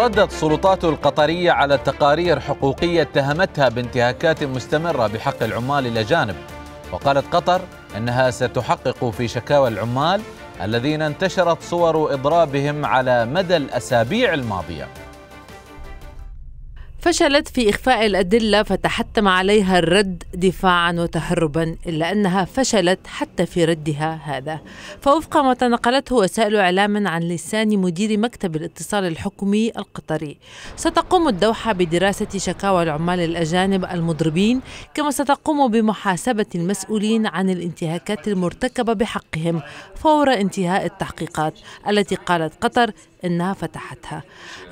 ردت سلطات القطرية على تقارير حقوقية اتهمتها بانتهاكات مستمرة بحق العمال الأجانب وقالت قطر أنها ستحقق في شكاوى العمال الذين انتشرت صور إضرابهم على مدى الأسابيع الماضية فشلت في إخفاء الأدلة فتحتم عليها الرد دفاعا وتهربا إلا أنها فشلت حتى في ردها هذا فوفق ما تنقلته وسائل إعلام عن لسان مدير مكتب الاتصال الحكومي القطري ستقوم الدوحة بدراسة شكاوى العمال الأجانب المضربين كما ستقوم بمحاسبة المسؤولين عن الانتهاكات المرتكبة بحقهم فور انتهاء التحقيقات التي قالت قطر أنها فتحتها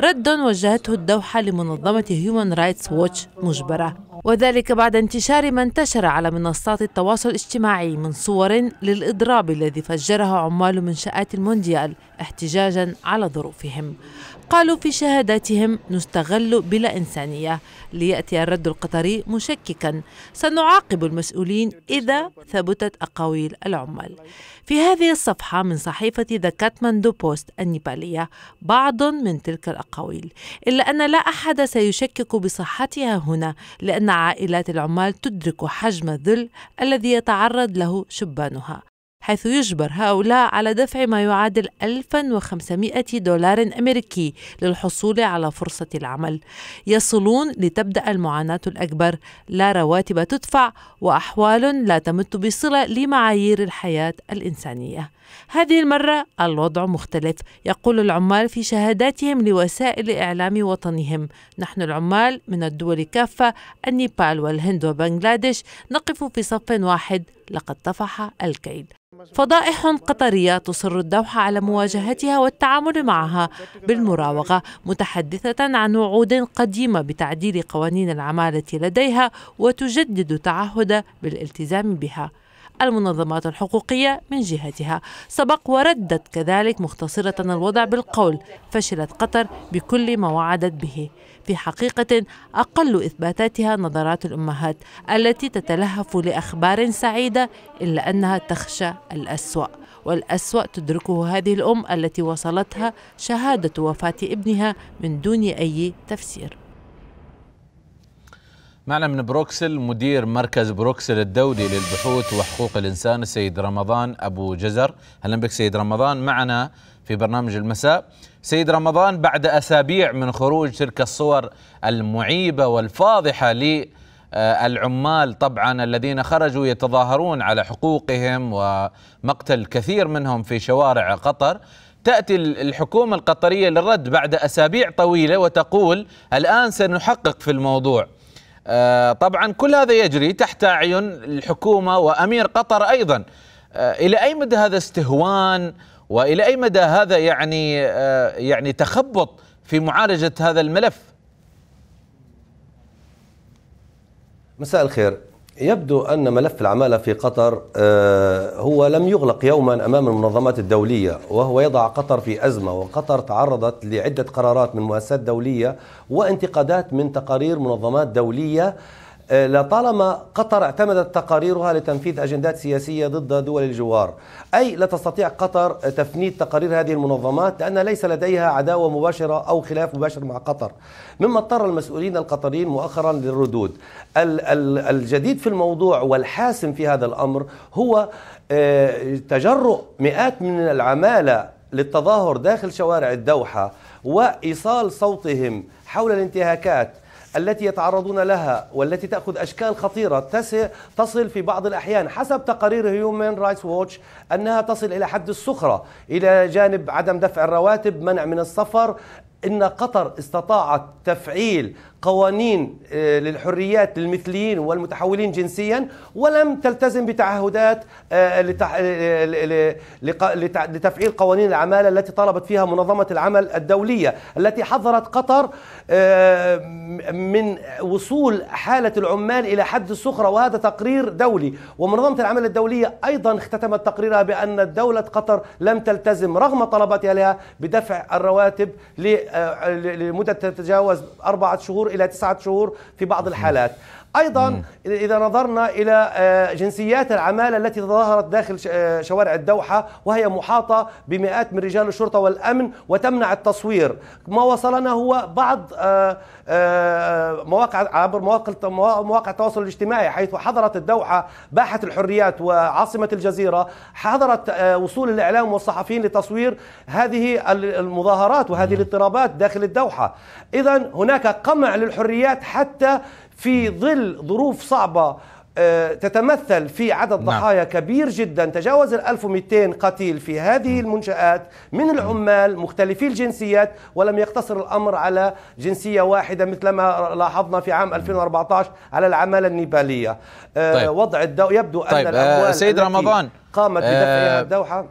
رد وجهته الدوحة لمنظمة هيومن رايتس ووتش مجبرة وذلك بعد انتشار ما انتشر على منصات التواصل الاجتماعي من صور للإضراب الذي فجره عمال منشآت المونديال احتجاجا على ظروفهم قالوا في شهاداتهم نستغل بلا إنسانية ليأتي الرد القطري مشككا سنعاقب المسؤولين إذا ثبتت أقاويل العمال في هذه الصفحة من صحيفة ذا كاتماندو بوست النيبالية بعض من تلك الأقاويل إلا أن لا أحد سيشكك بصحتها هنا لأن عائلات العمال تدرك حجم الذل الذي يتعرض له شبانها حيث يجبر هؤلاء على دفع ما يعادل 1500 دولار أمريكي للحصول على فرصة العمل يصلون لتبدأ المعاناة الأكبر لا رواتب تدفع وأحوال لا تمت بصلة لمعايير الحياة الإنسانية هذه المرة الوضع مختلف يقول العمال في شهاداتهم لوسائل إعلام وطنهم نحن العمال من الدول كافة النيبال والهند وبنغلاديش نقف في صف واحد لقد طفح الكيل فضائح قطرية تصر الدوحة على مواجهتها والتعامل معها بالمراوغة متحدثة عن وعود قديمة بتعديل قوانين العمالة لديها وتجدد تعهد بالالتزام بها المنظمات الحقوقية من جهتها سبق وردت كذلك مختصرة الوضع بالقول فشلت قطر بكل ما وعدت به في حقيقة أقل إثباتاتها نظرات الأمهات التي تتلهف لأخبار سعيدة إلا أنها تخشى الأسوأ والأسوأ تدركه هذه الأم التي وصلتها شهادة وفاة ابنها من دون أي تفسير معنا من بروكسل مدير مركز بروكسل الدولي للبحوث وحقوق الانسان السيد رمضان ابو جزر، اهلا بك سيد رمضان معنا في برنامج المساء. سيد رمضان بعد اسابيع من خروج تلك الصور المعيبه والفاضحه للعمال طبعا الذين خرجوا يتظاهرون على حقوقهم ومقتل كثير منهم في شوارع قطر. تأتي الحكومة القطرية للرد بعد أسابيع طويلة وتقول الآن سنحقق في الموضوع آه، طبعا كل هذا يجري تحت أعين الحكومة وأمير قطر أيضا آه، إلى أي مدى هذا استهوان وإلى أي مدى هذا يعني آه، يعني تخبط في معالجة هذا الملف مساء الخير يبدو أن ملف العمالة في قطر آه، هو لم يغلق يوما أمام المنظمات الدولية وهو يضع قطر في أزمة وقطر تعرضت لعدة قرارات من مؤسسات دولية وانتقادات من تقارير منظمات دولية آه، لطالما قطر اعتمدت تقاريرها لتنفيذ أجندات سياسية ضد دول الجوار أي لا تستطيع قطر تفنيد تقارير هذه المنظمات لأن ليس لديها عداوة مباشرة أو خلاف مباشر مع قطر مما اضطر المسؤولين القطريين مؤخرا للردود الجديد في الموضوع والحاسم في هذا الأمر هو آه، تجرؤ مئات من العمالة للتظاهر داخل شوارع الدوحة وإيصال صوتهم حول الانتهاكات التي يتعرضون لها والتي تأخذ أشكال خطيرة تصل في بعض الأحيان حسب تقارير هيومن رايتس ووتش أنها تصل إلى حد السخرة إلى جانب عدم دفع الرواتب منع من السفر ان قطر استطاعت تفعيل قوانين آه، للحريات للمثليين والمتحولين جنسيا ولم تلتزم بتعهدات آه، آه، لتفعيل قوانين العماله التي طلبت فيها منظمه العمل الدوليه التي حظرت قطر من وصول حاله العمال الى حد السخره وهذا تقرير دولي ومنظمه العمل الدوليه ايضا اختتمت تقريرها بان دوله قطر لم تلتزم رغم طلباتها لها بدفع الرواتب ل آه، لمدة تتجاوز أربعة شهور إلى تسعة شهور في بعض الحالات أيضا إذا نظرنا إلى آه، جنسيات العمالة التي تظاهرت داخل آه، شوارع الدوحة وهي محاطة بمئات من رجال الشرطة والأمن وتمنع التصوير ما وصلنا هو بعض آه، مواقع عبر مواقع التواصل الاجتماعي حيث حضرت الدوحة باحة الحريات وعاصمة الجزيرة حضرت وصول الإعلام والصحفيين لتصوير هذه المظاهرات وهذه الاضطرابات داخل الدوحة إذا هناك قمع للحريات حتى في ظل ظروف صعبة آه، تتمثل في عدد نعم. ضحايا نعم. كبير جدا تجاوز ال 1200 قتيل في هذه نعم. المنشآت من نعم. العمال مختلفي الجنسيات ولم يقتصر الأمر على جنسية واحدة مثل ما لاحظنا في عام 2014 على العمالة النيبالية آه، طيب. وضع الدو يبدو طيب. أن آه، الأموال سيد رمضان قامت بدفعها الدوحة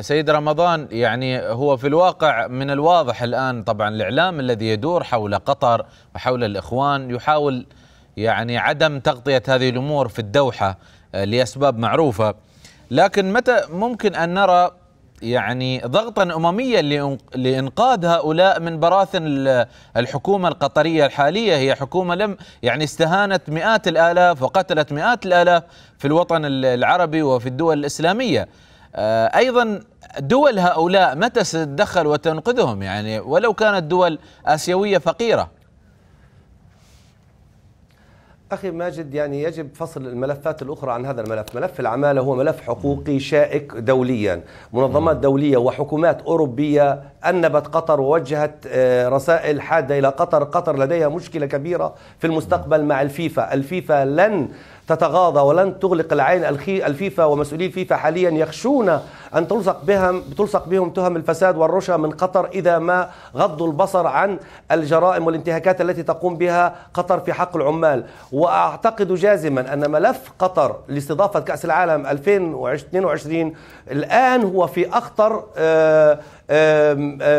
سيد رمضان يعني هو في الواقع من الواضح الآن طبعا الإعلام الذي يدور حول قطر وحول الإخوان يحاول يعني عدم تغطية هذه الأمور في الدوحة آه، لأسباب معروفة لكن متى ممكن أن نرى يعني ضغطا أمميا لإنقاذ هؤلاء من براثن الحكومة القطرية الحالية هي حكومة لم يعني استهانت مئات الآلاف وقتلت مئات الآلاف في الوطن العربي وفي الدول الإسلامية آه، ايضا دول هؤلاء متى ستدخل وتنقذهم يعني ولو كانت دول اسيويه فقيره أخي ماجد يعني يجب فصل الملفات الأخرى عن هذا الملف ملف العمالة هو ملف حقوقي شائك دوليا منظمات دولية وحكومات أوروبية أنبت قطر ووجهت آه، رسائل حادة إلى قطر قطر لديها مشكلة كبيرة في المستقبل مع الفيفا الفيفا لن تتغاضى ولن تغلق العين الفيفا ومسؤولي الفيفا حاليا يخشون أن تلصق بهم تلصق بهم تهم الفساد والرشا من قطر إذا ما غضوا البصر عن الجرائم والانتهاكات التي تقوم بها قطر في حق العمال وأعتقد جازما أن ملف قطر لاستضافة كأس العالم 2022 الآن هو في أخطر آه،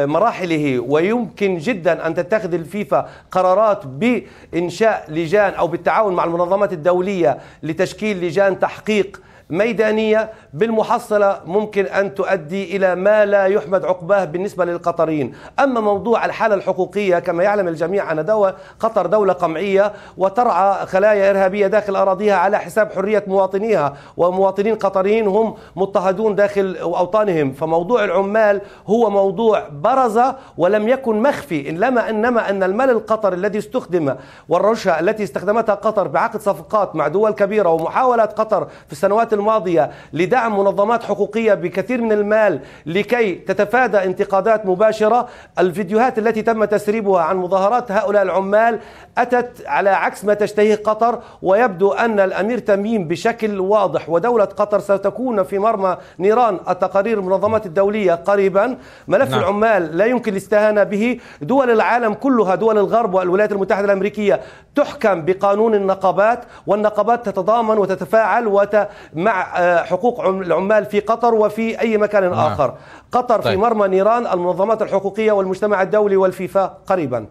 مراحله ويمكن جدا أن تتخذ الفيفا قرارات بإنشاء لجان أو بالتعاون مع المنظمات الدولية لتشكيل لجان تحقيق ميدانية بالمحصلة ممكن أن تؤدي إلى ما لا يحمد عقباه بالنسبة للقطريين أما موضوع الحالة الحقوقية كما يعلم الجميع أن دول قطر دولة قمعية وترعى خلايا إرهابية داخل أراضيها على حساب حرية مواطنيها ومواطنين قطريين هم مضطهدون داخل أوطانهم فموضوع العمال هو موضوع برز ولم يكن مخفي إنما إنما أن المال القطري الذي استخدم والرشا التي استخدمتها قطر بعقد صفقات مع دول كبيرة ومحاولة قطر في السنوات الماضية لدعم منظمات حقوقية بكثير من المال لكي تتفادى انتقادات مباشرة الفيديوهات التي تم تسريبها عن مظاهرات هؤلاء العمال أتت على عكس ما تشتهيه قطر ويبدو أن الأمير تميم بشكل واضح ودولة قطر ستكون في مرمى نيران التقارير المنظمات الدولية قريبا ملف نعم. العمال لا يمكن الاستهانة به دول العالم كلها دول الغرب والولايات المتحدة الأمريكية تحكم بقانون النقابات والنقابات تتضامن وتتفاعل وما مع آه، حقوق العمال في قطر وفي أي مكان نعم. آخر قطر طيب. في مرمى نيران المنظمات الحقوقية والمجتمع الدولي والفيفا قريبا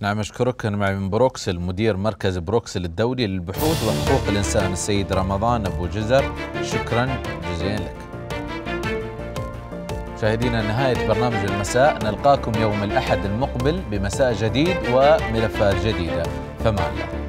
نعم أشكرك كان معي من بروكسل مدير مركز بروكسل الدولي للبحوث وحقوق الإنسان السيد رمضان أبو جزر شكرا جزيلا لك مشاهدينا نهاية برنامج المساء نلقاكم يوم الأحد المقبل بمساء جديد وملفات جديدة فمع الله